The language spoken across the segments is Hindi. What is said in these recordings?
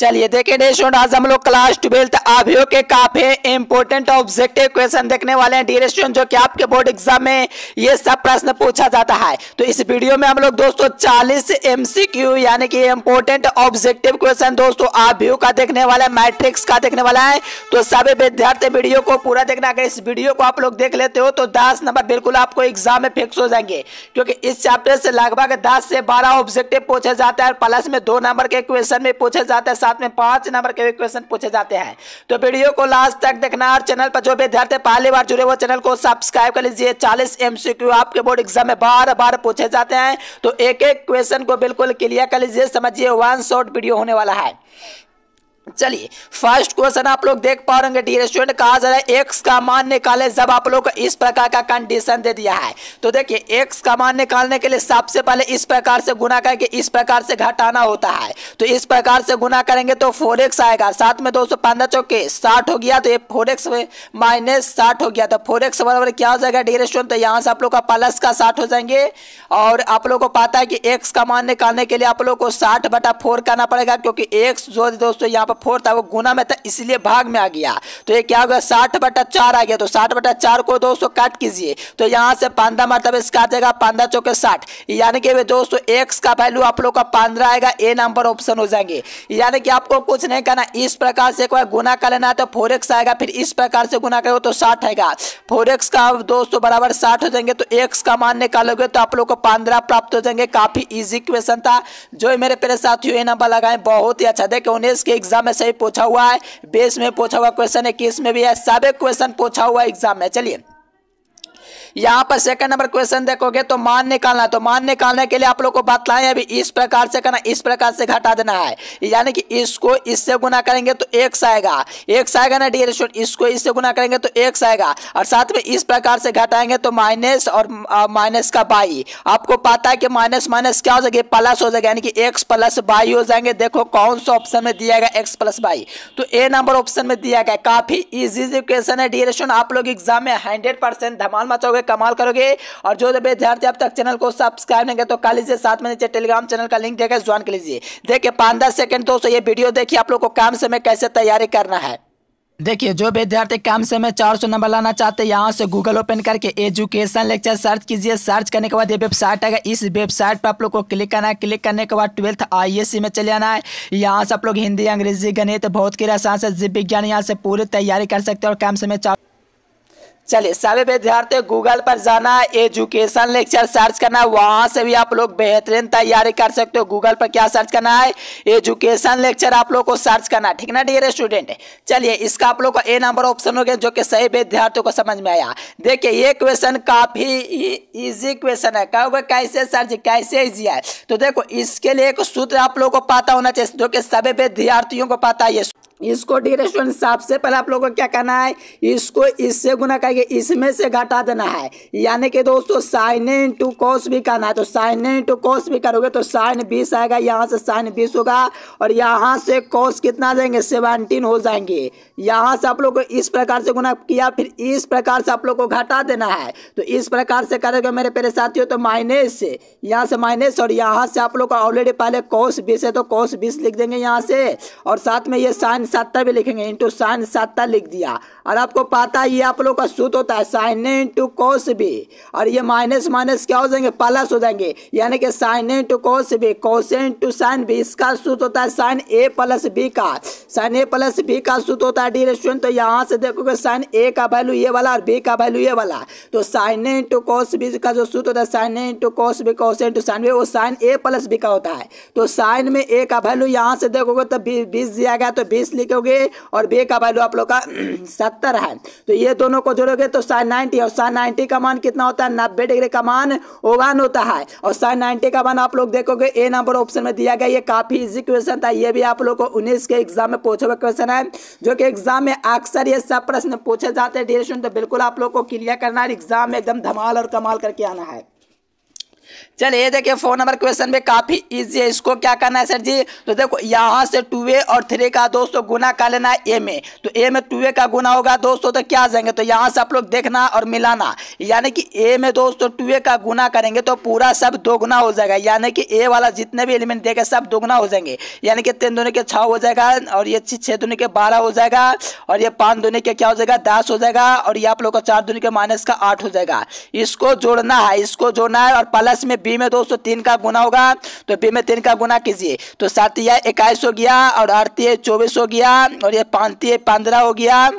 चलिए देखिए स्टूडेंट आज हम लोग क्लास ट्वेल्थ अभियो के काफी इंपोर्टेंट ऑब्जेक्टिव क्वेश्चन देखने वाले हैं डी स्टूडेंट जो कि आपके बोर्ड एग्जाम में ये सब प्रश्न पूछा जाता है तो इस वीडियो में हम लोग दोस्तों 40 एमसीक्यू यानी कि इंपोर्टेंट ऑब्जेक्टिव क्वेश्चन दोस्तों आभियो का देखने वाला है मैट्रिक्स का देखने वाला है तो सभी विद्यार्थी वीडियो को पूरा देखना अगर इस वीडियो को आप लोग देख लेते हो तो दस नंबर बिल्कुल आपको एग्जाम में फिक्स हो जाएंगे क्योंकि इस चैप्टर से लगभग दस से बारह ऑब्जेक्टिव पूछे जाते हैं प्लस में दो नंबर के क्वेश्चन में पूछे जाते हैं साथ में पांच नंबर के भी क्वेश्चन पूछे जाते हैं तो वीडियो को लास्ट तक देखना और चैनल पर जो विद्यार्थी पहली बार जुड़े वो चैनल को सब्सक्राइब कर लीजिए चालीस एमसीक्यू आपके बोर्ड एग्जाम में बार बार पूछे जाते हैं तो एक एक क्वेश्चन को बिल्कुल क्लियर कर लीजिए समझिए वन शॉर्ट वीडियो होने वाला है चलिए फर्स्ट क्वेश्चन आप लोग देख पा रहे डी रेस्टोरेंट कहा जा रहा है एक्स का मान निकाले जब आप लोग इस प्रकार का कंडीशन दे दिया है तो देखिए एक्स का मान निकालने के लिए सबसे पहले इस प्रकार से गुना करके इस प्रकार से घटाना होता है तो इस प्रकार से गुना करेंगे तो फोर आएगा साथ में दो सौ पंद्रह चौके हो गया तो ये फोर एक्स माइनस साठ हो गया तो फोर एक्स बराबर क्या हो जाएगा डी रेस्टोरेंट तो यहाँ से आप लोग का प्लस का साठ हो जाएंगे और आप लोग को पता है कि एक्स का मान निकालने के लिए आप लोग को साठ बटा करना पड़ेगा क्योंकि एक्स जो दोस्तों यहाँ पर फोर था वो गुना में था इसलिए भाग में आ गया तो ये क्या हो गया साठ बटा चार आ गया तो साठ बटा चार को दोस्तों सौ काट कीजिए तो यहाँ से पांदा मतलब इसका आ जाएगा पांदा चौके साठ यानी कि दोस्तों एक्स का वैल्यू आप लोग का पंद्रह आएगा ए नंबर ऑप्शन हो जाएंगे यानी कि आपको कुछ नहीं करना इस प्रकार से एक बार गुना कर लेना तो फोर आएगा फिर इस प्रकार से गुना करोगे तो साठ आएगा फोर का दोस्तों बराबर साठ हो जाएंगे तो एक्स का मान निकालोगे तो आप लोग को पंद्रह प्राप्त हो जाएंगे काफी इजी क्वेश्चन था जो मेरे पहले साथियों ये नंबर लगाए बहुत ही अच्छा देखिए उन्नीस के एग्जाम एग्जाम में सही पूछा हुआ है बेस में पूछा हुआ क्वेश्चन है किस में भी है सबे क्वेश्चन पूछा हुआ एग्जाम में चलिए यहां पर सेकंड नंबर क्वेश्चन देखोगे तो मान निकालना है तो मान निकालने के लिए आप लोग को बतलाएं अभी इस प्रकार से करना इस प्रकार से घटा देना है यानी कि इसको इससे गुना करेंगे तो एक आएगा एक आएगा ना डी इसको इससे गुना करेंगे तो एक आएगा और साथ में इस प्रकार से घटाएंगे तो माइनस और माइनस का बाई आपको पता है कि माइनस माइनस क्या हो जाएगा प्लस हो जाएगा यानी कि एक्स प्लस बाई हो जाएंगे देखो कौन सा ऑप्शन में दिया गया एक्स प्लस बाई तो ए नंबर ऑप्शन में दिया गया काफी इजी क्वेश्चन है डी आप लोग एग्जाम में हंड्रेड परसेंट धमाल मचाओगे करोगे कमाल करोगे और जो विद्यार्थी अब तक चैनल को सब्सक्राइब नहीं किया तो कल इसे साथ में नीचे टेलीग्राम चैनल का लिंक देकर ज्वाइन कर लीजिए देखिए पाँच दस सेकेंड दोस्तों ये वीडियो देखिए आप लोग को काम समय कैसे तैयारी करना है देखिए जो विद्यार्थी कम से में चार सौ नंबर लाना चाहते हैं यहाँ से गूगल ओपन करके एजुकेशन लेक्चर सर्च कीजिए सर्च करने के बाद ये वेबसाइट आएगा इस वेबसाइट पर आप लोग को क्लिक करना है क्लिक करने के बाद ट्वेल्थ आईएससी e में चले आना है यहाँ से आप लोग हिंदी अंग्रेजी गणित बहुत भौतिक आसान से जीव विज्ञान यहाँ से पूरी तैयारी कर सकते हैं और कम से में चार चलिए सभी विद्यार्थियों गूगल पर जाना एजुकेशन लेक्चर सर्च करना वहां से भी आप लोग बेहतरीन तैयारी कर सकते हो गूगल पर क्या सर्च करना है एजुकेशन लेक्चर आप लोग को सर्च करना ठीक ना डियर स्टूडेंट चलिए इसका आप लोग को ए नंबर ऑप्शन हो गया जो कि सही विद्यार्थियों को समझ में आया देखिए ये क्वेश्चन काफी इजी e-, क्वेश्चन है कहोगे कैसे सर्च कैसे इजी है तो देखो इसके लिए एक सूत्र आप लोग को पता होना चाहिए जो कि सभी विद्यार्थियों को पता है इसको डिरेक्शन हिसाब से पहले आप लोगों को क्या करना है इसको इससे गुना करके इसमें से घटा देना है यानी कि दोस्तों साइन इंटू कॉस भी करना है तो साइन इंटू कॉस भी करोगे तो साइन बीस आएगा यहाँ से साइन बीस होगा और यहाँ से कॉस कितना देंगे सेवनटीन हो जाएंगे यहाँ से आप लोग को इस प्रकार से गुना किया फिर इस प्रकार से आप लोग को घटा देना है तो इस प्रकार से करोगे मेरे पेरे साथियों तो माइनस से यहाँ से माइनस और यहाँ से आप लोग को ऑलरेडी पहले कॉस बीस है तो कॉस बीस लिख देंगे यहाँ से और साथ में ये साइन सत्ता भी लिखेंगे इंटू साइन सत्ता लिख दिया और आपको पता ही आप लोग का सूत होता है साइन इंटू कोस भी और ये माइनस माइनस क्या हो जाएंगे प्लस हो जाएंगे यानी कि साइन इंटू कोस भी कोस इंटू साइन भी इसका सूत होता है साइन ए प्लस बी का साइन ए प्लस बी का सूत होता है डी रेस्टोरेंट तो यहाँ से देखोगे साइन ए का वैल्यू ये वाला और बी का वैल्यू ये वाला तो साइन इंटू कोस बी का जो सूत होता है sine into cos B cos into sine B वो साइन ए प्लस बी का होता है तो साइन में ए का वैल्यू यहाँ से देखोगे तो बीस दिया गया तो बीस कितनी लिखोगे और बे का वैल्यू आप लोग का सत्तर है तो ये दोनों को जोड़ोगे तो साइन नाइनटी और साइन नाइनटी का मान कितना होता है नब्बे डिग्री का मान ओवान होता है और साइन नाइनटी का मान आप लोग देखोगे ए नंबर ऑप्शन में दिया गया ये काफी इजी क्वेश्चन था ये भी आप लोग को उन्नीस के एग्जाम में पूछे हुआ क्वेश्चन है जो कि एग्जाम में अक्सर ये सब प्रश्न पूछे जाते हैं डियर तो बिल्कुल आप लोग को क्लियर करना है एग्जाम में एकदम धमाल और कमाल करके आना है चलिए देखिए फोन नंबर क्वेश्चन भी काफ़ी इजी है इसको क्या करना है सर जी तो देखो यहाँ से टू ए और थ्री का दोस्तों गुना कर लेना है ए में तो ए में टू ए का गुना होगा दोस्तों तो क्या आ जाएंगे तो यहाँ से आप लोग देखना और मिलाना यानी कि ए में दोस्तों टू ए का गुना करेंगे तो पूरा सब दोगुना हो जाएगा यानी कि ए वाला जितने भी एलिमेंट देगा सब दोगुना हो जाएंगे यानी कि तीन दोनों के छः हो जाएगा और ये छः दोनों के बारह हो जाएगा और ये पाँच दोनों के क्या हो जाएगा दस हो जाएगा और ये आप लोग का चार दोनों के माइनस का आठ हो जाएगा इसको जोड़ना है इसको जोड़ना है और प्लस पचास में बी में दो सौ तीन का गुना होगा तो बी में तीन का गुना कीजिए तो सात इक्कीस हो गया और अड़तीस चौबीस हो गया और ये पांती पंद्रह हो गया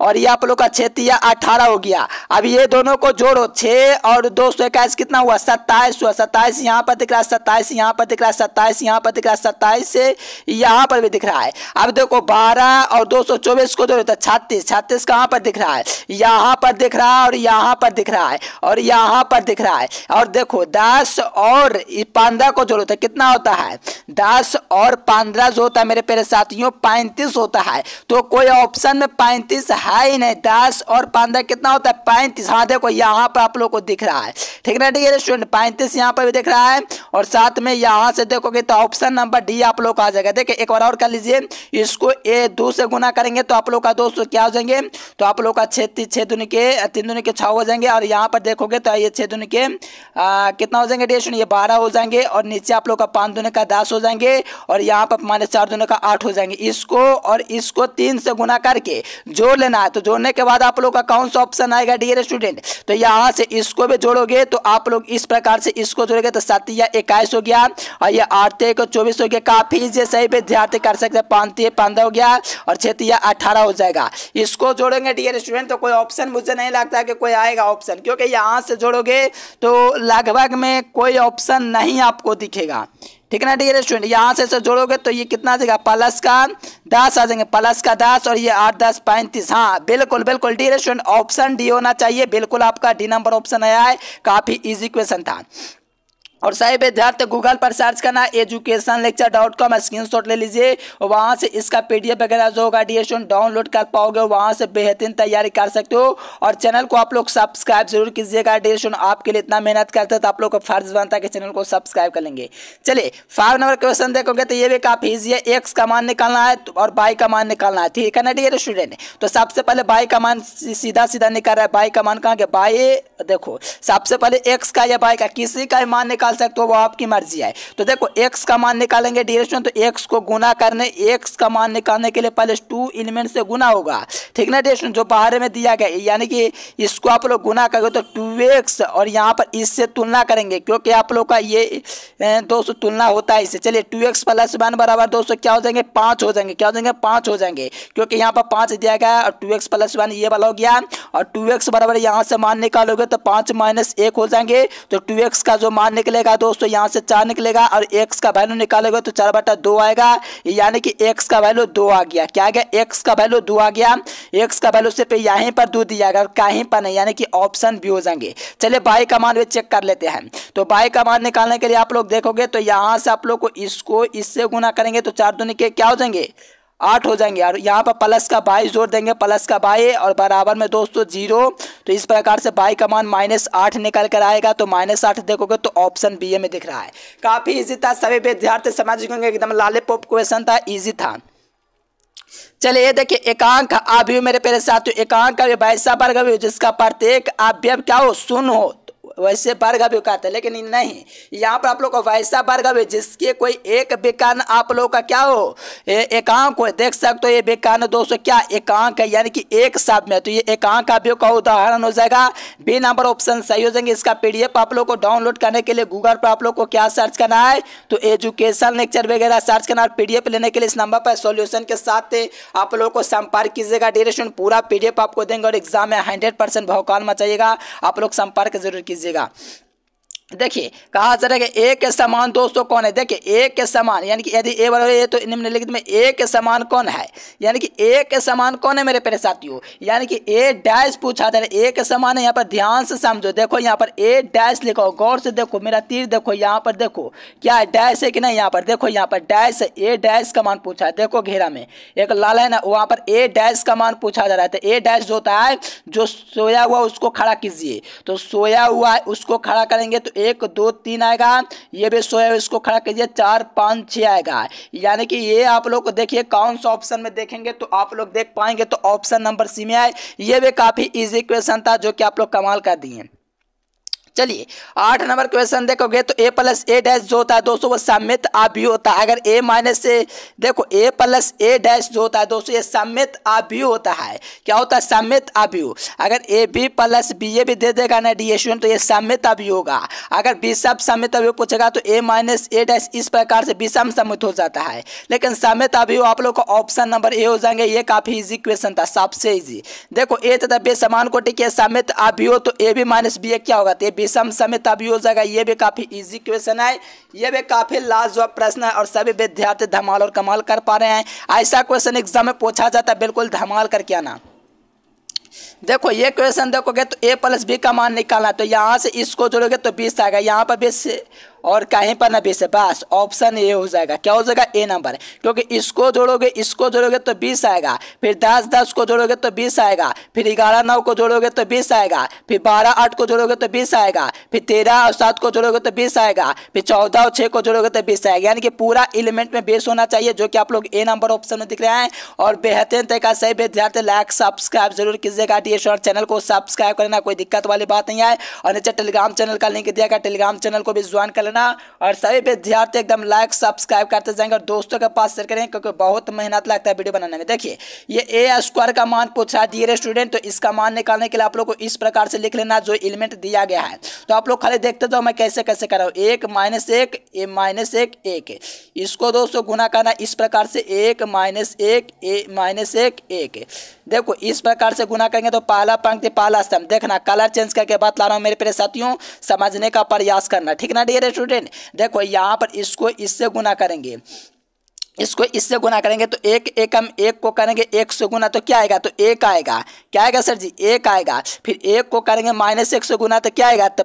और ये आप लोग का छह या अठारह हो गया अब ये दोनों को जोड़ो छः और दो सौ इक्कीस कितना हुआ सत्ताईस हुआ सत्ताईस यहाँ पर दिख रहा है सत्ताईस यहाँ पर दिख रहा है सत्ताईस यहाँ पर दिख रहा है सत्ताईस से यहाँ पर भी दिख रहा है अब देखो बारह और दो सौ चौबीस को जोड़ो तो छत्तीस छत्तीस कहाँ पर दिख रहा है यहाँ पर दिख रहा है और यहाँ पर दिख रहा है और यहाँ पर दिख रहा है और देखो दस और पंद्रह को जोड़ो तो कितना होता है दस और पंद्रह जो होता है मेरे प्यारे साथियों पैंतीस होता है तो कोई ऑप्शन में पैंतीस है ही नहीं दस और पंद्रह कितना होता है पैंतीस हाँ देखो यहाँ पर आप लोग को दिख रहा है ठीक ना ठीक है स्टूडेंट पैंतीस यहाँ पर भी दिख रहा है और साथ में यहाँ से देखोगे तो ऑप्शन नंबर डी आप लोग आ जाएगा देखिए एक बार और कर लीजिए इसको ए दो से गुना करेंगे तो आप लोग का दोस्तों क्या हो जाएंगे तो आप लोग का छः छः दून के तीन दुनिया के छः हो जाएंगे और यहाँ पर देखोगे तो ये छः दुनिया के कितना हो जाएंगे डेढ़ ये बारह हो जाएंगे और नीचे आप लोग का पाँच दून का दस हो जाएंगे और यहाँ पर माने चार दून का आठ हो जाएंगे इसको और इसको तीन से गुना करके जोड़ लेना जोड़ना है तो जोड़ने के बाद आप लोग का कौन सा ऑप्शन आएगा डियर स्टूडेंट तो यहाँ से इसको भी जोड़ोगे तो आप लोग इस प्रकार से इसको जोड़ोगे तो या इक्कीस हो गया और ये आठते को चौबीस हो गया काफी इजी सही विद्यार्थी कर सकते हैं पानती पंद्रह हो गया और छतिया अठारह हो जाएगा इसको जोड़ेंगे डियर स्टूडेंट तो कोई ऑप्शन मुझे नहीं लगता कि कोई आएगा ऑप्शन क्योंकि यहाँ से जोड़ोगे तो लगभग में कोई ऑप्शन नहीं आपको दिखेगा ठीक है ना डियर स्टूडेंट यहाँ से जोड़ोगे तो ये कितना आ जाएगा प्लस का दस आ जाएंगे प्लस का दस और ये आठ दस पैंतीस हाँ बिल्कुल बिल्कुल डियर स्टूडेंट ऑप्शन डी होना चाहिए बिल्कुल आपका डी नंबर ऑप्शन आया है काफ़ी इजी क्वेश्चन था और सही विद्यार्थी गूगल पर सर्च करना education lecture dot com screen ले लीजिए वहाँ से इसका पी वगैरह जो होगा डी डाउनलोड कर पाओगे वहाँ से बेहतरीन तैयारी कर सकते हो और चैनल को आप लोग सब्सक्राइब जरूर कीजिएगा डी आपके लिए इतना मेहनत करते तो आप लोग का फर्ज बनता है कि चैनल को सब्सक्राइब कर लेंगे चलिए फाइव नंबर क्वेश्चन देखोगे तो ये भी काफ़ी ईजी है एक्स का मान निकालना है तो- और बाई का मान निकालना है ठीक है ना डी स्टूडेंट तो सबसे पहले बाई का मान सीधा सीधा निकाल रहा है बाई का मान कहाँ गया बाई देखो सबसे पहले एक्स का या बाई का किसी का मान निकाल निकाल सकते हो वो आपकी मर्जी है तो देखो एक्स का मान निकालेंगे डिरेक्शन तो एक्स को गुना करने एक्स का मान निकालने के लिए पहले टू एलिमेंट से गुना होगा ठीक ना डिरेक्शन जो बाहर में दिया गया यानी कि इसको आप लोग गुना करोगे तो टू और यहाँ पर इससे तुलना करेंगे क्योंकि आप लोग का ये दो तुलना होता है इससे चलिए टू एक्स प्लस वन बराबर दो सौ क्या हो जाएंगे पाँच हो जाएंगे क्या हो जाएंगे पाँच हो जाएंगे क्योंकि यहाँ पर पाँच दिया गया और टू एक्स प्लस वन ये वाला हो गया और टू एक्स बराबर यहाँ से मान निकालोगे तो पाँच माइनस एक हो जाएंगे तो टू एक्स का जो मान निकले निकलेगा दोस्तों यहाँ से चार निकलेगा और एक्स का वैल्यू निकालोगे तो चार बटा दो आएगा यानी कि एक्स का वैल्यू दो आ गया क्या आ गया एक्स का वैल्यू दो आ गया एक्स का वैल्यू सिर्फ यहीं पर दो दिया गया कहीं पर नहीं यानी कि ऑप्शन भी हो जाएंगे चलिए बाई का मान भी चेक कर लेते हैं तो बाई का मान निकालने के लिए आप लोग देखोगे तो यहाँ से आप लोग को इसको इससे गुना करेंगे तो चार दो निकले क्या हो जाएंगे आठ हो जाएंगे और यहाँ पर प्लस का बाई जोड़ देंगे प्लस का बाई और बराबर में दोस्तों जीरो तो इस प्रकार से बाई का मान माइनस आठ निकल कर आएगा तो माइनस आठ देखोगे तो ऑप्शन बी ए में दिख रहा है काफ़ी ईजी था सभी विद्यार्थी समझ गए एकदम लाले पॉप क्वेश्चन था इजी था चलिए ये देखिए एकांक अभी मेरे पहले साथ एकांक का वैसा वर्ग जिसका प्रत्येक अभ्यव क्या हो शून्य हो वैसे वर्ग भी कहते हैं लेकिन नहीं यहाँ पर आप लोग को वैसा वर्ग भी जिसके कोई एक विकर्ण आप लोग का क्या हो एकांक हो देख सकते हो ये विकर्ण दोस्तों क्या एकांक है यानी कि एक साथ में तो ये एकांक का भी का उदाहरण हो जाएगा बी नंबर ऑप्शन सही हो जाएंगे इसका पीडीएफ आप लोग को डाउनलोड करने के लिए गूगल पर आप लोग को क्या सर्च करना है तो एजुकेशन लेक्चर वगैरह सर्च करना और पीडीएफ लेने के लिए इस नंबर पर सोल्यूशन के साथ आप लोग को संपर्क कीजिएगा डिरेक्शन पूरा एफ आपको देंगे और एग्जाम में हंड्रेड परसेंट भौकाल मचाइएगा आप लोग संपर्क जरूर कीजिए 勢が देखिए कहा रहा है कि ए के समान दोस्तों कौन है देखिए एक के समान यानी कि यदि ए बराबर ए तो निम्नलिखित में एक के समान कौन है यानी कि एक के समान कौन है मेरे प्यारे साथियों यानी कि ए डैश पूछा जा है ए के समान है यहाँ पर ध्यान से समझो देखो यहाँ पर ए डैश लिखो गौर से देखो मेरा तीर देखो यहाँ पर देखो क्या डैश है कि नहीं यहाँ पर देखो यहाँ पर डैश है ए डैश का मान पूछा है देखो घेरा में एक लाल है ना वहाँ पर ए डैश का मान पूछा जा रहा तो ए डैश जो होता है जो सोया हुआ उसको खड़ा कीजिए तो सोया हुआ है उसको खड़ा करेंगे तो एक दो तीन आएगा ये भी सो है इसको खड़ा कीजिए चार पाँच छः आएगा यानी कि ये आप लोग देखिए कौन सा ऑप्शन में देखेंगे तो आप लोग देख पाएंगे तो ऑप्शन नंबर सी में आए ये भी काफ़ी ईजी क्वेश्चन था जो कि आप लोग कमाल कर दिए चलिए आठ नंबर क्वेश्चन देखोगे तो ए प्लस ए डैश जो होता है दोस्तों वो सम्मित आव्यू होता है अगर ए माइनस से देखो ए प्लस ए डैश जो होता है दोस्तों ये सम्मित आव्यू होता है क्या होता है सम्मित आव्यू अगर A B plus B A भी दे देगा ना डी स्टूडेंट तो ये सम्मित अभ्यू होगा अगर बी सब सम्मित अभ्यू पूछेगा तो ए माइनस ए डैश इस प्रकार से विषम सम्मित हो जाता है लेकिन सम्मित अभ्यू आप लोग का ऑप्शन नंबर ए हो जाएंगे ये काफ़ी ईजी क्वेश्चन था सबसे ईजी देखो ए तथा बे समान कोटि के सम्मित अभ्यू तो A B minus B A क्या होगा तो ए बी विषम समय तब हो जाएगा ये भी काफ़ी इजी क्वेश्चन है ये भी काफ़ी लाजवाब प्रश्न है और सभी विद्यार्थी धमाल और कमाल कर पा रहे हैं ऐसा क्वेश्चन एग्जाम में पूछा जाता है बिल्कुल धमाल करके आना देखो ये क्वेश्चन देखोगे तो ए प्लस बी का मान निकालना है तो यहाँ से इसको जोड़ोगे तो बीस आएगा यहाँ पर बीस और कहीं पर ना बीस है बस ऑप्शन ए हो जाएगा क्या हो जाएगा ए नंबर क्योंकि इसको जोड़ोगे इसको जोड़ोगे तो बीस आएगा फिर दस दस को जोड़ोगे तो बीस आएगा फिर ग्यारह नौ को जोड़ोगे तो बीस आएगा फिर बारह आठ को जोड़ोगे तो बीस आएगा फिर तेरह और सात को जोड़ोगे तो बीस आएगा फिर चौदह और छः को जोड़ोगे तो बीस आएगा यानी कि पूरा एलिमेंट में बेस होना चाहिए जो कि आप लोग ए नंबर ऑप्शन में दिख रहे हैं और बेहतरीन तरीका सही विद्यार्थी लाइक सब्सक्राइब जरूर कीजिएगा डी चैनल को सब्सक्राइब करना कोई दिक्कत वाली बात नहीं आए और नीचे टेलीग्राम चैनल का लिंक दिया गया टेलीग्राम चैनल को भी ज्वाइन कर लेना करना और सभी विद्यार्थी एकदम लाइक सब्सक्राइब करते जाएंगे और दोस्तों के पास शेयर करेंगे क्योंकि बहुत मेहनत लगता है वीडियो बनाने में देखिए ये ए स्क्वायर का मान पूछा है डियर स्टूडेंट तो इसका मान निकालने के लिए आप लोग को इस प्रकार से लिख लेना जो एलिमेंट दिया गया है तो आप लोग खाली देखते जाओ मैं कैसे कैसे कर रहा हूँ एक माइनस एक ए माइनस एक एक इसको दोस्तों गुना करना इस प्रकार से एक माइनस एक ए माइनस एक एक देखो इस प्रकार से गुना करेंगे तो पहला पंक्ति पहला स्तंभ देखना कलर चेंज करके बतला रहा हूँ मेरे प्यारे साथियों समझने का प्रयास करना ठीक ना डी स्टूडेंट स्टूडेंट देखो यहाँ पर इसको इससे गुना करेंगे इसको इससे गुना करेंगे तो एक एकम एक को करेंगे एक से गुना तो क्या आएगा तो एक आएगा क्या आएगा सर जी एक आएगा फिर एक को करेंगे माइनस एक से गुना तो क्या आएगा तो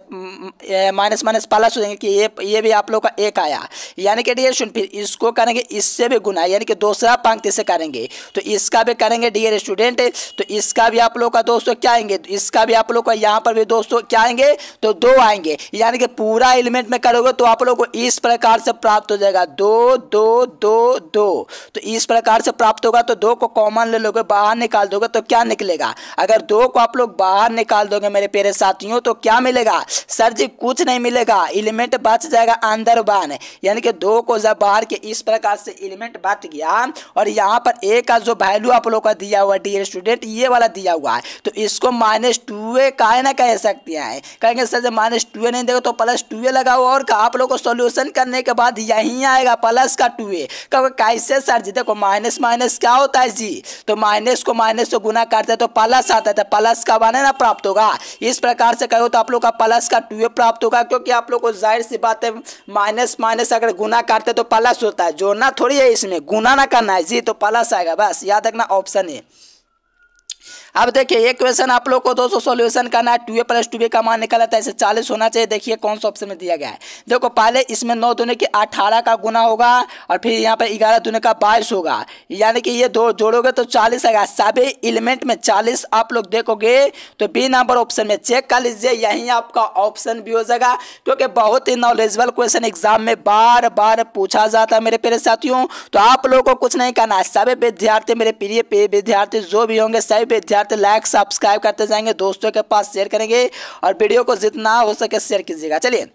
माइनस माइनस प्लस हो जाएंगे कि ये ये भी आप लोग का एक आया यानी कि डियर स्टूडेंट फिर इसको करेंगे इससे भी गुना यानी कि दूसरा पंक्ति से करेंगे तो इसका भी करेंगे डियर स्टूडेंट तो इसका भी आप लोग का दोस्तों क्या आएंगे तो इसका भी आप लोग का यहाँ पर भी दोस्तों क्या आएंगे तो दो आएंगे यानी कि पूरा एलिमेंट में करोगे तो आप लोग को इस प्रकार से प्राप्त हो जाएगा दो दो दो तो इस प्रकार से प्राप्त होगा तो दो को कॉमन ले लोगे बाहर निकाल दोगे तो क्या निकलेगा अगर दो को आप लोग बाहर निकाल दोगे मेरे प्यारे साथियों तो क्या मिलेगा सर जी कुछ नहीं मिलेगा एलिमेंट बच जाएगा अंदर बान यानी कि दो को जब बाहर के इस प्रकार से एलिमेंट बच गया और यहाँ पर ए का जो वैल्यू आप लोग का दिया हुआ डी स्टूडेंट ये वाला दिया हुआ है तो इसको माइनस टू ए काहे ना कह सकते हैं कहेंगे सर जब माइनस टू ए नहीं देगा तो प्लस टू ए लगाओ और का आप लोग को सोल्यूशन करने के बाद यहीं आएगा प्लस का टू ए कब देखो कैसे सर जी देखो माइनस माइनस क्या होता है जी तो माइनस को माइनस को गुना करते हैं तो प्लस आता है तो प्लस का बने ना प्राप्त होगा इस प्रकार से कहो तो आप लोग का प्लस का टू प्राप्त होगा क्योंकि आप लोग को जाहिर सी बात है माइनस माइनस अगर गुना करते तो प्लस होता है जोड़ना थोड़ी है इसमें गुना ना करना है जी तो प्लस आएगा बस याद रखना ऑप्शन है अब देखिए ये क्वेश्चन आप लोग को दो सौ सोल्यूशन करना है two A plus two B का मान निकला था ऐसे चालीस होना चाहिए देखिए कौन सा ऑप्शन में दिया गया है देखो पहले इसमें नौ दुने की अठारह का गुना होगा और फिर यहाँ पर ग्यारह दुने का बाईस होगा यानी कि ये दो जोड़ोगे तो चालीस आएगा सभी एलिमेंट में चालीस आप लोग देखोगे तो बी नंबर ऑप्शन में चेक कर लीजिए यहीं आपका ऑप्शन भी हो जाएगा क्योंकि बहुत ही नॉलेजबल क्वेश्चन एग्जाम में बार बार पूछा जाता है मेरे प्यारे साथियों तो आप लोगों को कुछ नहीं करना है सभी विद्यार्थी मेरे प्रिय विद्यार्थी जो भी होंगे सभी विद्यार्थी साथ लाइक सब्सक्राइब करते जाएंगे दोस्तों के पास शेयर करेंगे और वीडियो को जितना हो सके शेयर कीजिएगा चलिए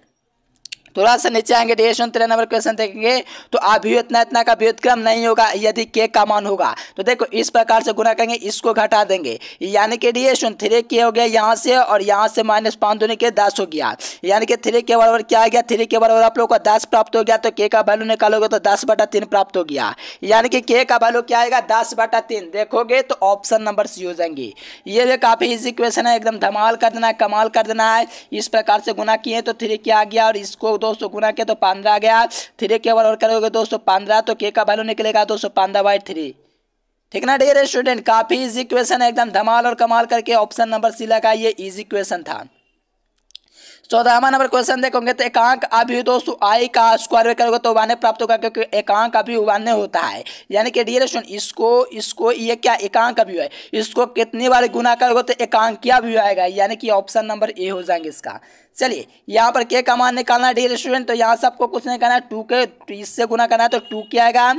थोड़ा सा नीचे आएंगे डेढ़ सौ तेरह नंबर क्वेश्चन देखेंगे तो अभी इतना का व्युतक्रम नहीं होगा यदि के का मान होगा तो देखो इस प्रकार से गुना करेंगे इसको घटा देंगे यानी कि डी एस थ्री के हो गया यहाँ से और यहाँ से माइनस पाँच दोनों के दस हो गया यानी कि थ्री के बराबर क्या आ गया थ्री के बराबर आप लोग को दस प्राप्त हो गया तो के का वैल्यू निकालोगे तो दस बटा तीन प्राप्त हो गया यानी कि के का वैल्यू क्या आएगा दस बटा तीन देखोगे तो ऑप्शन नंबर सी हो जाएंगे ये भी काफ़ी ईजी क्वेश्चन है एकदम धमाल कर देना है कमाल कर देना है इस प्रकार से गुना किए तो थ्री के आ गया और इसको दोस्तों गुना किया तो पंद्रह आ गया थ्री के ओवर और करोगे दोस्तों पंद्रह तो के का वैल्यू निकलेगा दोस्तों पंद्रह बाई थ्री ठीक ना डेयर स्टूडेंट काफ़ी इजी क्वेश्चन है एकदम धमाल और कमाल करके ऑप्शन नंबर सी लगाइए इजी क्वेश्चन था चौदहवा नंबर क्वेश्चन देखोगे तो एकांक अभी दोस्तों आई का स्क्वायर करोगे तो वाने प्राप्त होगा क्योंकि एकांक अभी वाने होता है यानी कि डियर स्टूडेंट इसको इसको ये क्या एकांक अभी है इसको कितनी बार गुना करोगे तो एकांक क्या भी आएगा यानी कि ऑप्शन नंबर ए हो जाएंगे इसका चलिए यहाँ पर के कमान निकालना डी स्टूडेंट तो यहाँ से आपको कुछ नहीं करना है टू के तो इससे गुना करना है तो टू क्या आएगा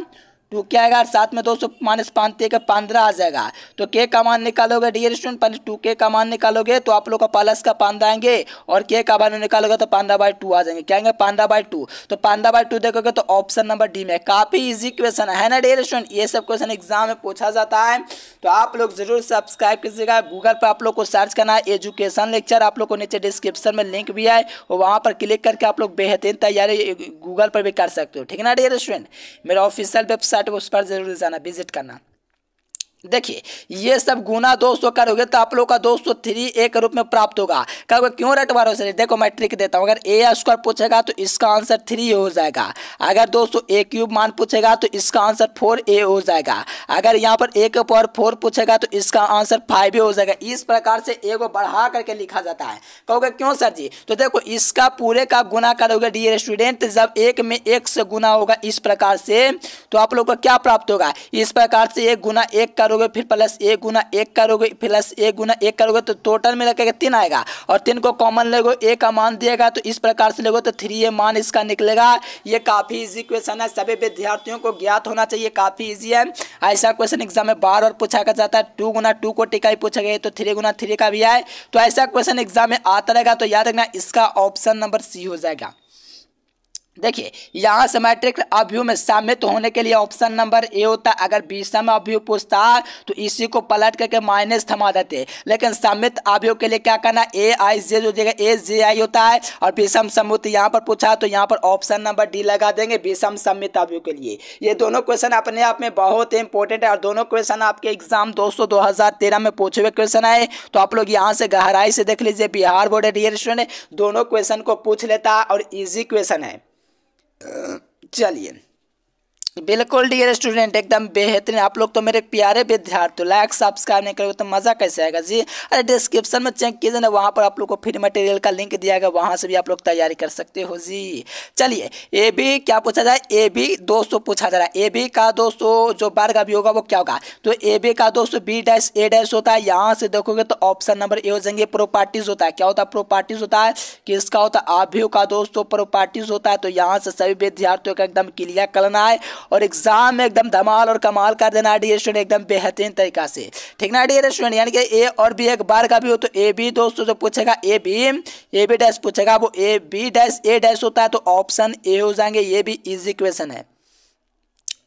तो क्या आएगा सात में दो सौ माइनस पाँच ते पंद्रह आ जाएगा तो के का मान निकालोगे डियर स्टूडेंट पहले टू के का मान निकालोगे तो आप लोग का प्लस का पंद्रह आएंगे और के का मान निकालोगे तो पंद्रह बाई टू आ जाएंगे क्या आएंगे पंद्रह बाई टू तो पंद्रह बाई टू देखोगे तो ऑप्शन नंबर डी में काफ़ी ईजी क्वेश्चन है ना डियर स्टूडेंट ये सब क्वेश्चन एग्जाम में पूछा जाता है तो आप लोग जरूर सब्सक्राइब कीजिएगा गूगल पर आप लोग को सर्च करना है एजुकेशन लेक्चर आप लोग को नीचे डिस्क्रिप्शन में लिंक भी है और वहाँ पर क्लिक करके आप लोग बेहतरीन तैयारी गूगल पर भी कर सकते हो ठीक है ना डियर स्टूडेंट मेरा ऑफिशियल वेबसाइट तो उस पर ज़रूर जाना विजिट करना देखिए ये सब गुना दो सौ तो करोगे तो आप लोग का दो सौ थ्री ए के रूप में प्राप्त होगा कहोगे क्यों रट रहे सर देखो मैं ट्रिक देता हूँ अगर ए स्क्वायर पूछेगा तो इसका आंसर थ्री हो जाएगा अगर दो सौ ए क्यूब मान पूछेगा तो इसका आंसर फोर ए हो जाएगा अगर यहाँ पर ए के पावर फोर पूछेगा तो इसका आंसर फाइव ए हो जाएगा इस प्रकार से ए को बढ़ा करके लिखा जाता है कहोगे क्यों सर जी तो देखो इसका पूरे का गुना करोगे डी स्टूडेंट जब एक में एक से गुना होगा इस प्रकार से तो आप लोग को क्या प्राप्त होगा इस प्रकार से एक गुना एक करोगे करोगे फिर प्लस ए गुना एक करोगे प्लस ए गुना एक करोगे तो टोटल में लगेगा तीन आएगा और तीन को कॉमन लोगे ए का मान दिएगा तो इस प्रकार से लोगे तो थ्री ए मान इसका निकलेगा ये काफ़ी इजी क्वेश्चन है सभी विद्यार्थियों को ज्ञात होना चाहिए काफ़ी ईजी है ऐसा क्वेश्चन एग्जाम में बार बार पूछा जाता है टू गुना टू को टिका ही पूछा गया तो थ्री गुना थ्री का भी आए तो ऐसा क्वेश्चन एग्जाम में आता रहेगा तो याद रखना इसका ऑप्शन नंबर सी हो जाएगा देखिए यहाँ से मैट्रिक अभ्यू में सम्मित होने के लिए ऑप्शन नंबर ए होता है अगर विषम अभ्यू पूछता तो इसी को पलट करके माइनस थमा देते लेकिन सम्मित अभ्यू के लिए क्या करना ए आई जे जो जगह ए जे आई होता है और विषम सम्मित यहाँ पर पूछा तो यहाँ पर ऑप्शन नंबर डी लगा देंगे विषम सम्मित अभ्यू के लिए ये दोनों क्वेश्चन अपने आप में बहुत इंपॉर्टेंट है और दोनों क्वेश्चन आपके एग्जाम दोस्तों दो में पूछे हुए क्वेश्चन आए तो आप लोग यहाँ से गहराई से देख लीजिए बिहार बोर्ड डियर स्टूडेंट दोनों क्वेश्चन को पूछ लेता और ईजी क्वेश्चन है 这里 बिल्कुल डियर स्टूडेंट एकदम बेहतरीन आप लोग तो मेरे प्यारे विद्यार्थी लाइक सब्सक्राइब नहीं करोगे तो मज़ा कैसे आएगा जी अरे डिस्क्रिप्शन में चेक कीजिए ना वहाँ पर आप लोग को फ्री मटेरियल का लिंक दिया गया वहाँ से भी आप लोग तैयारी कर सकते हो जी चलिए ए बी क्या पूछा जाए ए बी दोस्तों पूछा जा रहा है ए बी का दोस्तों जो बार का भी होगा वो क्या होगा तो ए बी का दोस्तों बी डैश ए डैश होता है यहाँ से देखोगे तो ऑप्शन नंबर ए हो जाएंगे प्रोपर्टीज होता है क्या होता है प्रोपर्टीज होता है किसका होता है अभी का दोस्तों प्रोपर्टीज होता है तो यहाँ से सभी विद्यार्थियों का एकदम क्लियर करना है और एग्ज़ाम में एकदम धमाल और कमाल कर देना डी स्टूडेंट एकदम बेहतरीन तरीका से ठीक ना डी स्टूडेंट यानी कि ए और बी एक बार का भी हो तो ए बी दोस्तों जो पूछेगा A B A B dash पूछेगा वो A B dash A dash होता है तो ऑप्शन ए हो जाएंगे ये भी इजी क्वेश्चन है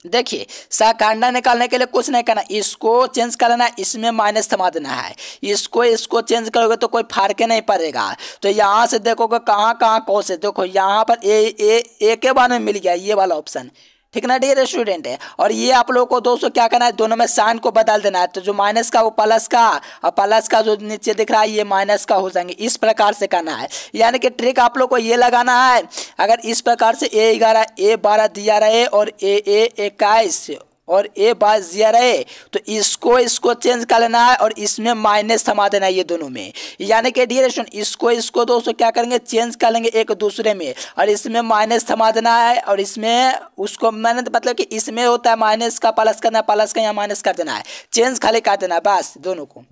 देखिए शाखांडा निकालने के लिए कुछ नहीं करना इसको चेंज कर लेना इसमें माइनस थमा देना है इसको इसको चेंज करोगे तो कोई फर्क नहीं पड़ेगा तो यहाँ से देखोगे कहाँ कहाँ कौन से देखो यहाँ पर ए ए ए के बारे में मिल गया ये वाला ऑप्शन ठीक ना डियर स्टूडेंट है और ये आप लोगों को दोस्तों क्या करना है दोनों में साइन को बदल देना है तो जो माइनस का वो प्लस का और प्लस का जो नीचे दिख रहा है ये माइनस का हो जाएंगे इस प्रकार से करना है यानी कि ट्रिक आप लोग को ये लगाना है अगर इस प्रकार से ए ग्यारह ए बारह दिया रहे और ए ए इक्कीस और ए बात जिया है तो इसको इसको चेंज कर लेना है और इसमें माइनस थमा देना है ये दोनों में यानी कि डी रेशन इसको इसको दोस्तों क्या करेंगे चेंज कर लेंगे एक दूसरे में और इसमें माइनस थमा देना है और इसमें उसको मैंने तो मतलब कि इसमें होता है माइनस का प्लस करना है प्लस का या माइनस कर देना है चेंज खाली कर देना है बस दोनों को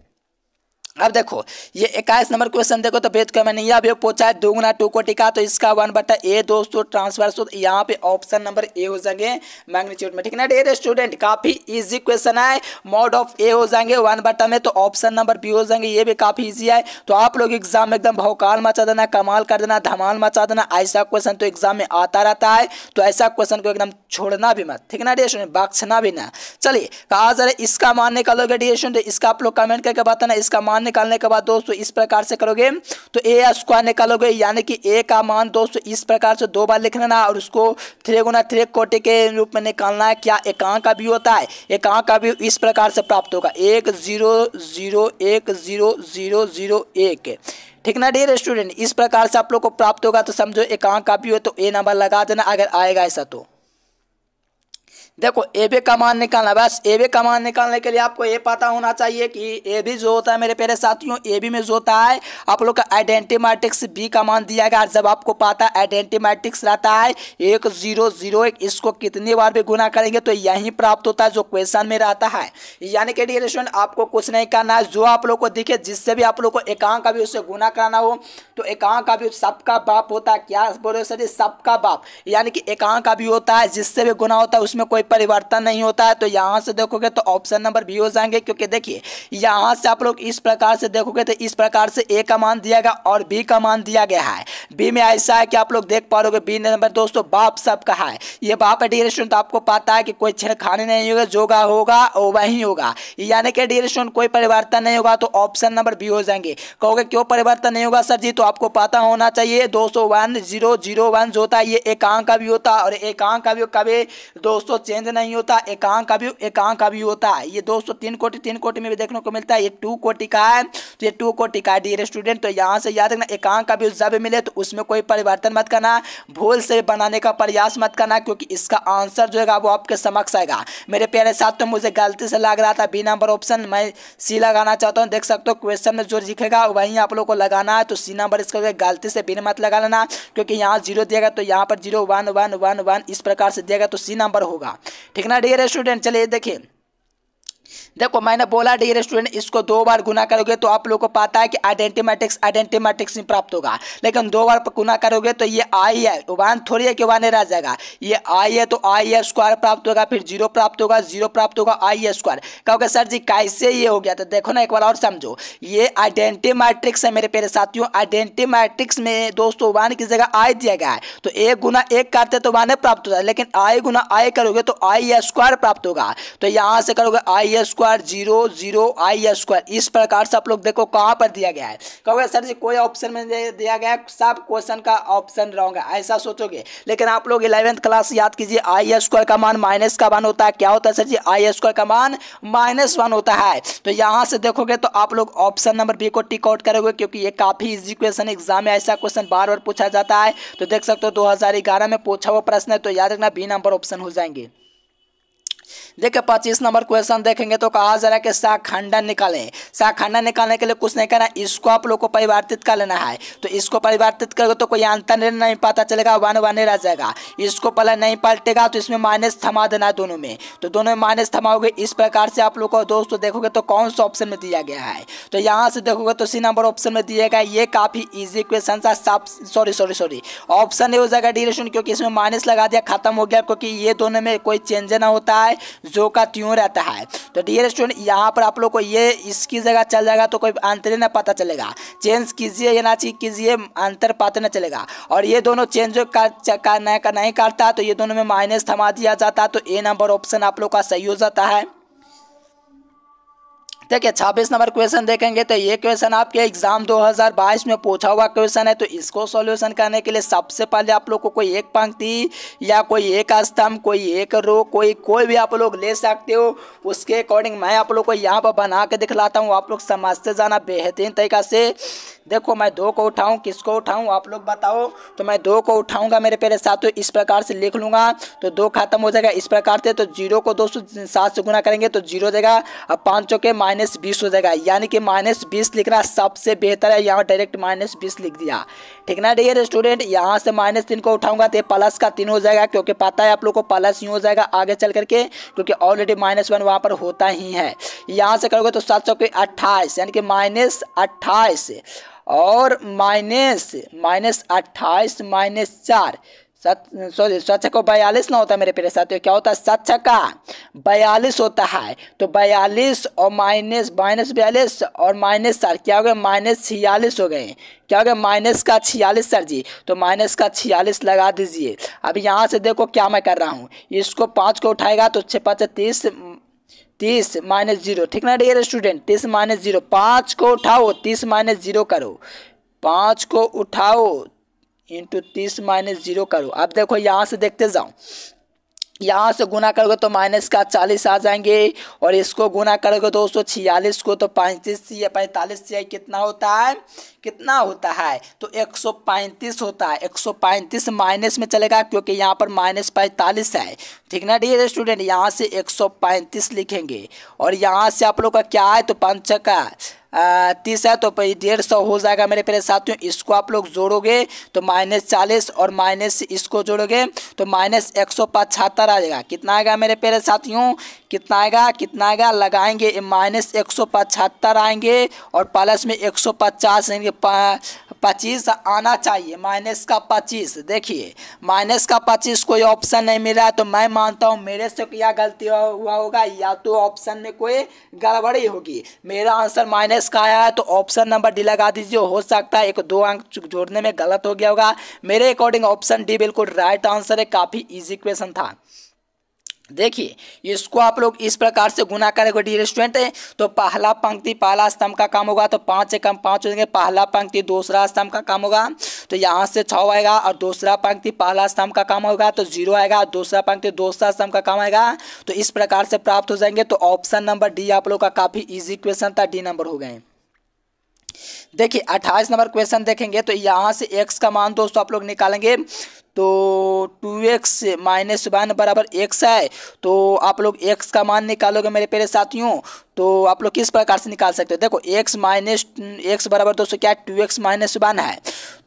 अब देखो ये इक्कीस नंबर क्वेश्चन देखो तो भेद क्रम नहीं पूछा है दोगुना टू को टिका तो इसका वन बटा ए दोस्तों ट्रांसफर सूत्र यहाँ पे ऑप्शन नंबर ए हो जाएंगे मैग्नीट्यूड में ठीक है ना डेयर स्टूडेंट काफी इजी क्वेश्चन है मोड ऑफ ए हो जाएंगे वन बटा में तो ऑप्शन नंबर बी हो जाएंगे ये भी काफी ईजी है तो आप लोग एग्जाम में एकदम भौकाल मचा देना कमाल कर देना धमाल मचा देना ऐसा क्वेश्चन तो एग्जाम में आता रहता है तो ऐसा क्वेश्चन को एकदम छोड़ना भी मत ठीक है ना डेयर स्टूडेंट बख्शना भी ना चलिए कहा जा रहा है इसका मानने का डेयर स्टूडेंट तो इसका आप लोग कमेंट करके बताना इसका मानने निकालने के बाद दोस्तों इस प्रकार से करोगे तो ए स्क्वायर निकालोगे यानी कि ए का मान दोस्तों इस प्रकार से दो बार लिख लेना और उसको थ्री गुना थ्री कोटे के रूप में निकालना है क्या एकांक का भी होता है एकांक का भी इस प्रकार से प्राप्त होगा एक जीरो जीरो एक जीरो जीरो जीरो एक ठीक ना डेयर स्टूडेंट इस प्रकार से आप लोग को प्राप्त होगा तो समझो एकांक का भी हो तो ए नंबर लगा देना अगर आएगा ऐसा तो देखो ए बी का मान निकालना बस ए बी का मान निकालने के लिए आपको ये पता होना चाहिए कि ए बी जो होता है मेरे प्यारे साथियों ए बी में जो होता है आप लोग का आइडेंटी मैट्रिक्स बी का मान दिया गया जब आपको पता है आइडेंटी मैट्रिक्स रहता है एक जीरो जीरो एक इसको कितनी बार भी गुना करेंगे तो यही प्राप्त होता है जो क्वेश्चन में रहता है यानी कि डियर स्टूडेंट आपको कुछ नहीं करना है जो आप लोग को दिखे जिससे भी आप लोग को एकांक का भी उससे गुना कराना हो तो एकांक का भी सबका बाप होता है क्या बोलो सर सबका बाप यानी कि एकांक का भी होता है जिससे भी गुना होता है उसमें कोई कोई परिवर्तन नहीं होता है तो यहाँ से देखोगे तो ऑप्शन नंबर बी हो जाएंगे क्योंकि देखिए यहाँ से आप लोग इस प्रकार से देखोगे तो इस प्रकार से ए का मान दिया गया और बी का मान दिया गया है बी में ऐसा है कि आप लोग देख पा रहे बी नंबर दोस्तों बाप सब का है ये बाप है डी तो आपको पता है कि कोई छेड़खानी नहीं होगा जो होगा वही होगा यानी कि डी कोई परिवर्तन नहीं होगा तो ऑप्शन नंबर बी हो जाएंगे कहोगे क्यों परिवर्तन नहीं होगा सर जी तो आपको पता होना चाहिए दो सौ वन जीरो जीरो वन जो होता है ये एकांक का भी होता है और एकांक का भी कभी दोस्तों चेंज नहीं होता एकांक का भी एकांक का भी होता है ये दो सौ तीन कोटि तीन कोटि में भी देखने को मिलता है ये टू कोटि का है तो ये टू कोटि का है डियर स्टूडेंट तो यहाँ से याद रखना एकांक का भी जब मिले तो उसमें कोई परिवर्तन मत करना भूल से बनाने का प्रयास मत करना क्योंकि इसका आंसर जो है वो आपके समक्ष आएगा मेरे प्यारे साथ तो मुझे गलती से लग रहा था बी नंबर ऑप्शन मैं सी लगाना चाहता हूँ देख सकते हो क्वेश्चन में जो लिखेगा वहीं आप लोग को लगाना है तो सी नंबर इसका गलती से बिन मत लगा लेना क्योंकि यहाँ जीरो दिएगा तो यहाँ पर zero one one one one इस प्रकार से दिएगा तो सी नंबर होगा ठीक ना डियर स्टूडेंट चलिए देखिए देखो मैंने बोला डी स्टूडेंट इसको दो बार गुना करोगे तो आप लोगों को पता है कि आइडेंटी मैट्रिक्स आइडेंटी मैट्रिक्स में प्राप्त होगा लेकिन दो बार गुना करोगे तो ये आई है वन थोड़ी है कि वन रह जाएगा ये आई है तो आई है स्क्वायर प्राप्त होगा फिर जीरो प्राप्त होगा जीरो प्राप्त होगा आई है स्क्वायर कहोगे सर जी कैसे ये हो गया तो देखो ना एक बार और समझो ये आइडेंटी मैट्रिक्स है मेरे पेरे साथियों आइडेंटी मैट्रिक्स में दोस्तों वन की जगह आई दिया गया है तो एक गुना एक करते तो वन प्राप्त होता है लेकिन आई गुना आई करोगे तो आई स्क्वायर प्राप्त होगा तो यहाँ से करोगे I square zero zero I square इस प्रकार से आप लोग देखो कहाँ पर दिया गया है कहोगे सर जी कोई ऑप्शन में दिया गया है सब क्वेश्चन का ऑप्शन रहोगे ऐसा सोचोगे लेकिन आप लोग इलेवेंथ क्लास याद कीजिए आई स्क्वायर का मान माइनस का मान होता है क्या होता है सर जी आई स्क्वायर का मान माइनस वन होता है तो यहाँ से देखोगे तो आप लोग ऑप्शन नंबर बी को टिकआउट करोगे क्योंकि ये काफ़ी इजी क्वेश्चन एग्जाम में ऐसा क्वेश्चन बार बार पूछा जाता है तो देख सकते हो दो में पूछा हुआ प्रश्न है तो याद रखना बी नंबर ऑप्शन हो जाएंगे देखिए पच्चीस नंबर क्वेश्चन देखेंगे तो कहा जा रहा है कि शाखंडन निकालें शाखंडन निकालने के लिए कुछ नहीं करना इसको आप लोग को परिवर्तित कर लेना है तो इसको परिवर्तित करोगे तो कोई अंतर नहीं पता चलेगा वन वन रह जाएगा इसको पहले नहीं पलटेगा तो इसमें माइनस थमा देना दोनों में तो दोनों में माइनस थमाओगे इस प्रकार से आप लोग को दोस्तों देखोगे तो कौन सा ऑप्शन में दिया गया है तो यहाँ से देखोगे तो सी नंबर ऑप्शन में दिया गया ये काफ़ी ईजी क्वेश्चन था सॉरी सॉरी सॉरी ऑप्शन नहीं हो जाएगा डिरेशन क्योंकि इसमें माइनस लगा दिया खत्म हो गया क्योंकि ये दोनों में कोई चेंज ना होता है जो का त्यों रहता है तो डियर स्टूडेंट यहाँ पर आप लोग को ये इसकी जगह चल जाएगा तो कोई अंतर ना पता चलेगा चेंज कीजिए या ना चीज कीजिए अंतर पता ना चलेगा और ये दोनों चेंज का, का नहीं करता तो ये दोनों में माइनस थमा दिया जाता तो ए नंबर ऑप्शन आप लोग का सही हो जाता है देखिए छब्बीस नंबर क्वेश्चन देखेंगे तो ये क्वेश्चन आपके एग्जाम 2022 में पूछा हुआ क्वेश्चन है तो इसको सॉल्यूशन करने के लिए सबसे पहले आप लोग को कोई एक पंक्ति या कोई एक स्तंभ कोई एक रो कोई कोई भी आप लोग ले सकते हो उसके अकॉर्डिंग मैं आप लोग को यहाँ पर बना के दिखलाता हूँ आप लोग समझते जाना बेहतरीन तरीका से देखो मैं दो को उठाऊँ किसको उठाऊँ आप लोग बताओ तो मैं दो को उठाऊँगा मेरे पहले साथ इस प्रकार से लिख लूँगा तो दो खत्म हो जाएगा इस प्रकार से तो जीरो को दो सात से गुना करेंगे तो जीरो जगह अब पाँचों के माइन माइनस बीस हो जाएगा यानी कि माइनस बीस लिखना सबसे बेहतर है यहाँ डायरेक्ट माइनस बीस लिख दिया ठीक ना डेयर स्टूडेंट यहाँ से माइनस तीन को उठाऊंगा तो प्लस का तीन हो जाएगा क्योंकि पता है आप लोग को प्लस ही हो जाएगा आगे चल करके क्योंकि ऑलरेडी माइनस वन वहाँ पर होता ही है यहाँ से करोगे तो सात सौ के अट्ठाईस यानी कि माइनस अट्ठाईस और माइनस माइनस अट्ठाईस माइनस चार सॉरी सात छक्का बयालीस ना होता है मेरे प्यारे साथियों क्या होता है सात छक्का बयालीस होता है तो बयालीस और माइनस माइनस बयालीस और माइनस सर क्या हो गया माइनस छियालीस हो गए क्या हो गया माइनस का छियालीस सर जी तो माइनस का छियालीस लगा दीजिए अब यहाँ से देखो क्या मैं कर रहा हूँ इसको पाँच को उठाएगा तो छः पाँच तीस तीस माइनस जीरो ठीक ना डियर स्टूडेंट तीस माइनस जीरो पाँच को उठाओ तीस माइनस जीरो करो पाँच को उठाओ इंटू तीस माइनस जीरो करो अब देखो यहाँ से देखते जाओ यहाँ से गुना करोगे तो माइनस का चालीस आ जाएंगे और इसको गुना करोगे दोस्तों छियालीस को तो पैंतीस या पैंतालीस से कितना होता है कितना होता है तो 135 होता है 135 माइनस में चलेगा क्योंकि यहाँ पर माइनस पैंतालीस है ठीक ना डियर स्टूडेंट यहाँ से 135 लिखेंगे और यहाँ से आप लोग का क्या है तो पंच का तीस है तो डेढ़ सौ हो जाएगा मेरे प्यारे साथियों इसको आप लोग जोड़ोगे तो माइनस चालीस और माइनस इसको जोड़ोगे तो माइनस एक सौ पचहत्तर आ जाएगा कितना आएगा मेरे प्यारे साथियों कितना आएगा कितना आएगा लगाएंगे माइनस एक सौ पचहत्तर आएंगे और प्लस में एक सौ पचास यानी पच्चीस आना चाहिए माइनस का पच्चीस देखिए माइनस का पच्चीस कोई ऑप्शन नहीं मिल रहा है तो मैं मानता हूँ मेरे से क्या गलती हुआ होगा या तो ऑप्शन में कोई गड़बड़ी होगी मेरा आंसर माइनस का आया है तो ऑप्शन नंबर डी लगा दीजिए हो सकता है एक दो अंक जोड़ने में गलत हो गया होगा मेरे अकॉर्डिंग ऑप्शन डी बिल्कुल राइट आंसर है काफ़ी ईजी क्वेश्चन था देखिए इसको आप लोग इस प्रकार से गुना करेंगे डी रेस्टोरेंट है तो पहला पंक्ति पहला स्तंभ का काम होगा तो पाँच से कम पाँच हो जाएंगे पहला पंक्ति दूसरा स्तंभ का काम होगा तो यहाँ से छः आएगा और दूसरा पंक्ति पहला स्तंभ का काम होगा तो जीरो आएगा दूसरा पंक्ति दूसरा स्तंभ का काम आएगा तो इस प्रकार से प्राप्त हो जाएंगे तो ऑप्शन नंबर डी आप लोग का काफ़ी ईजी क्वेश्चन था डी नंबर हो गए देखिए अट्ठाईस नंबर क्वेश्चन देखेंगे तो यहाँ से एक्स का मान दोस्तों आप लोग निकालेंगे तो टू एक्स माइनस वन बराबर एक्स है तो आप लोग एक्स का मान निकालोगे मेरे प्यारे साथियों तो आप लोग किस प्रकार से निकाल सकते हो देखो एक्स माइनस एक्स बराबर दोस्तों क्या टू एक्स माइनस वन है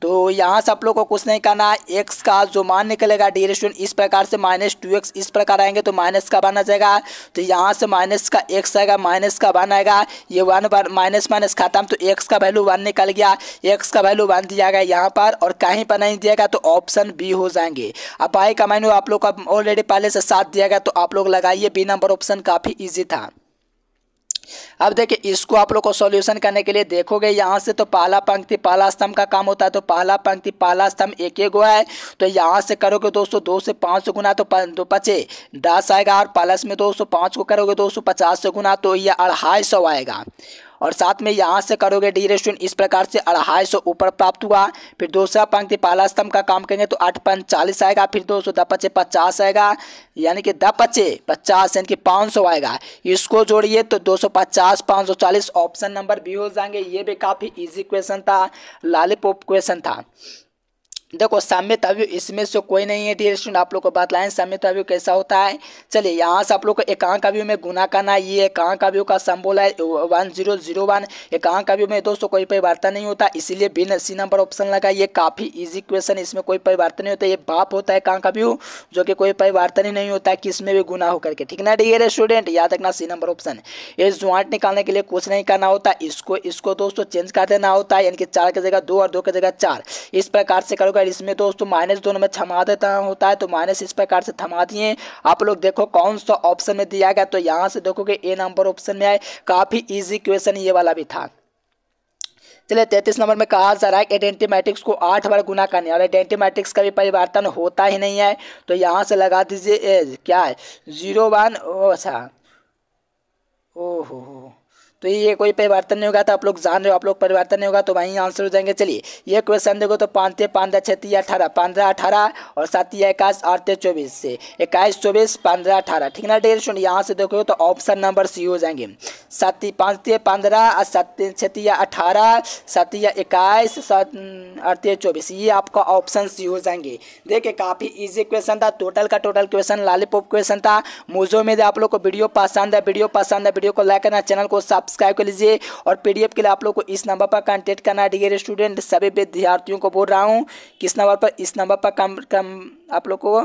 तो यहाँ से आप लोग को कुछ नहीं करना है एक्स का जो मान निकलेगा डी स्टूडेंट इस प्रकार से माइनस टू एक्स इस प्रकार आएंगे तो माइनस का वन आ जाएगा तो यहाँ से माइनस का एक्स आएगा माइनस का वन आएगा ये वन माइनस माइनस खाता तो एक्स का वैल्यू वन निकल गया एक्स का वैल्यू वन दिया गया यहाँ पर और कहीं पर नहीं दिया गया तो ऑप्शन बी हो जाएंगे अब बाई का मायने आप लोग का ऑलरेडी पहले से साथ दिया गया तो आप लोग लगाइए बी नंबर ऑप्शन काफ़ी ईजी था अब देखिए इसको आप लोग को सॉल्यूशन करने के लिए देखोगे यहाँ से तो पहला पंक्ति पहला स्तंभ का काम होता है तो पहला पंक्ति पहला स्तंभ एक एक गो है तो यहाँ से करोगे दोस्तों दो से पाँच से गुना तो दो तो पचे दस आएगा और प्लस में दो सौ पाँच को करोगे दो सौ पचास से गुना तो यह अढ़ाई सौ आएगा और साथ में यहाँ से करोगे डी रेस्टोरेंट इस प्रकार से अढ़ाई सौ ऊपर प्राप्त हुआ फिर दूसरा पंक्ति पहला स्तंभ का काम करेंगे तो आठ पंच चालीस आएगा फिर दो सौ दपचे पचास आएगा यानी कि पचे पचास यानी कि पाँच सौ आएगा इसको जोड़िए तो दो सौ पचास पाँच सौ चालीस ऑप्शन नंबर बी हो जाएंगे ये भी काफ़ी ईजी क्वेश्चन था पॉप क्वेश्चन था देखो साम्य अवयव इसमें से कोई नहीं है डी स्टूडेंट आप लोग को बात लाएं साम्यत अवयव कैसा होता है चलिए यहाँ से आप लोग को एकांक अव्यू में गुना करना है ये एकांक अव्यू का संबोल है वन जीरो जीरो वन एकांक अव्यू में दोस्तों कोई परिवर्तन नहीं होता इसीलिए बिन सी नंबर ऑप्शन लगा ये काफ़ी ईजी क्वेश्चन इसमें कोई परिवर्तन नहीं होता ये बाप होता है एकांक अव्यू जो कि कोई परिवर्तन ही नहीं होता कि में भी गुना होकर के ठीक ना डी स्टूडेंट याद रखना सी नंबर ऑप्शन ये ज्वाइंट निकालने के लिए कुछ नहीं करना होता इसको इसको दोस्तों चेंज कर देना होता है यानी कि चार की जगह दो और दो की जगह चार इस प्रकार से करोगे पर इसमें दोस्तों माइनस दोनों में थमा देता होता है तो माइनस इस प्रकार से थमा दिए आप लोग देखो कौन सा ऑप्शन में दिया गया तो यहाँ से देखोगे ए नंबर ऑप्शन में आए काफ़ी ईजी क्वेश्चन ये वाला भी था चलिए तैतीस नंबर में कहा जा रहा है कि आइडेंटी मैट्रिक्स को आठ बार गुना करने और आइडेंटी मैट्रिक्स का भी परिवर्तन होता ही नहीं है तो यहाँ से लगा दीजिए क्या है जीरो वन ओ अच्छा ओहो तो ये कोई परिवर्तन नहीं होगा तो आप लोग जान रहे हो आप लोग परिवर्तन नहीं होगा तो वहीं आंसर हो जाएंगे चलिए ये क्वेश्चन देखो तो पाँच पंद्रह छत्तीस अठारह पंद्रह अठारह और सातिया ही इक्कीस अड़तीस चौबीस से इक्कीस चौबीस पंद्रह अठारह ठीक ना डेढ़ सुनिए यहाँ से देखो तो ऑप्शन नंबर सी हो जाएंगे सात पाँच पंद्रह और सात छत्तीस अठारह सात इक्कीस सात चौबीस ये आपका ऑप्शन सी हो जाएंगे देखिए काफ़ी इजी क्वेश्चन था टोटल का टोटल क्वेश्चन पॉप क्वेश्चन था मुझे उम्मीद है आप लोग को वीडियो पसंद है वीडियो पसंद है वीडियो को लाइक करना चैनल को सब्सक्राइब सब्सक्राइब कर लीजिए और पीडीएफ के लिए आप लोग को इस नंबर पर कॉन्टेक्ट करना है डियर स्टूडेंट सभी विद्यार्थियों को बोल रहा हूँ किस नंबर पर इस नंबर पर कम कम आप लोग को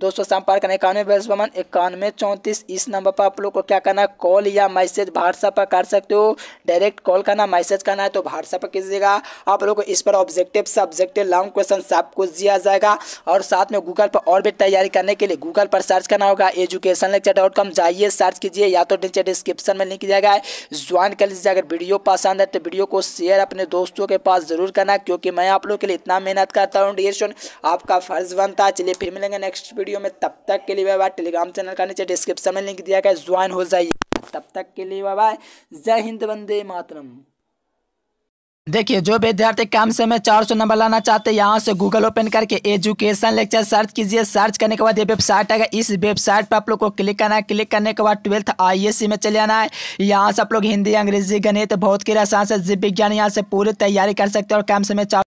दोस्तों संपर्क करना इक्यानवे बयालीस बावन इक्यानवे चौंतीस इस नंबर पर आप लोग को क्या करना है कॉल या मैसेज व्हाट्सएप पर कर सकते हो डायरेक्ट कॉल करना मैसेज करना है तो व्हाट्सएप पर कीजिएगा आप लोग को इस पर ऑब्जेक्टिव सब्जेक्टिव लॉन्ग क्वेश्चन सब कुछ दिया जाएगा और साथ में गूगल पर और भी तैयारी करने के लिए गूगल पर सर्च करना होगा एजुकेशन लेक्चर डॉट कॉम जाइए सर्च कीजिए या तो नीचे डिस्क्रिप्शन में लिंक दिया गया है ज्वाइन कर लीजिए अगर वीडियो पसंद है तो वीडियो को शेयर अपने दोस्तों के पास जरूर करना क्योंकि मैं आप लोग के लिए इतना मेहनत करता हूँ डियर आपका फर्ज बनता है चलिए फिर मिलेंगे नेक्स्ट वीडियो वीडियो में तब तक के लिए बाय बाय टेलीग्राम चैनल का नीचे डिस्क्रिप्शन में लिंक दिया गया ज्वाइन हो जाइए तब तक के लिए बाय जय हिंद वंदे मातरम देखिए जो विद्यार्थी कम से में चार सौ नंबर लाना चाहते हैं यहाँ से गूगल ओपन करके एजुकेशन लेक्चर सर्च कीजिए सर्च करने के बाद ये वेबसाइट आएगा इस वेबसाइट पर आप लोग को क्लिक करना है क्लिक करने के बाद ट्वेल्थ आईएससी में चले आना है यहाँ से आप लोग हिंदी अंग्रेजी गणित भौतिकी रसायन से जीव विज्ञान यहाँ से पूरी तैयारी कर सकते हैं और कम से में